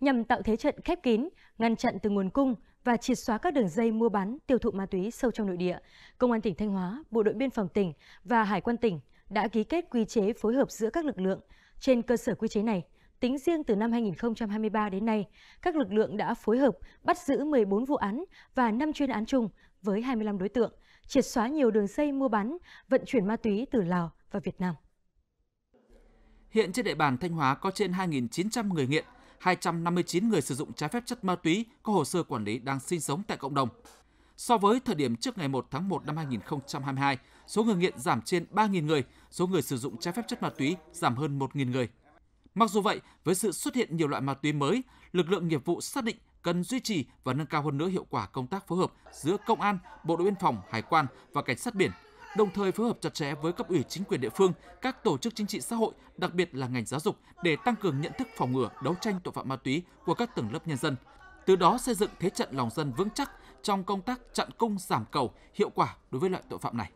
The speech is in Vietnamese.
nhằm tạo thế trận khép kín, ngăn chặn từ nguồn cung và triệt xóa các đường dây mua bán, tiêu thụ ma túy sâu trong nội địa, Công an tỉnh Thanh Hóa, Bộ đội Biên phòng tỉnh và Hải quan tỉnh đã ký kết quy chế phối hợp giữa các lực lượng. Trên cơ sở quy chế này, tính riêng từ năm 2023 đến nay, các lực lượng đã phối hợp bắt giữ 14 vụ án và 5 chuyên án chung với 25 đối tượng, triệt xóa nhiều đường dây mua bán, vận chuyển ma túy từ Lào và Việt Nam. Hiện trên địa bàn Thanh Hóa có trên 2.900 người nghiện, 259 người sử dụng trái phép chất ma túy có hồ sơ quản lý đang sinh sống tại cộng đồng. So với thời điểm trước ngày 1 tháng 1 năm 2022, số người nghiện giảm trên 3.000 người, số người sử dụng trái phép chất ma túy giảm hơn 1.000 người. Mặc dù vậy, với sự xuất hiện nhiều loại ma túy mới, lực lượng nghiệp vụ xác định cần duy trì và nâng cao hơn nữa hiệu quả công tác phối hợp giữa công an, bộ đội biên phòng, hải quan và cảnh sát biển đồng thời phối hợp chặt chẽ với cấp ủy chính quyền địa phương, các tổ chức chính trị xã hội, đặc biệt là ngành giáo dục để tăng cường nhận thức phòng ngừa, đấu tranh tội phạm ma túy của các tầng lớp nhân dân. Từ đó xây dựng thế trận lòng dân vững chắc trong công tác chặn cung giảm cầu hiệu quả đối với loại tội phạm này.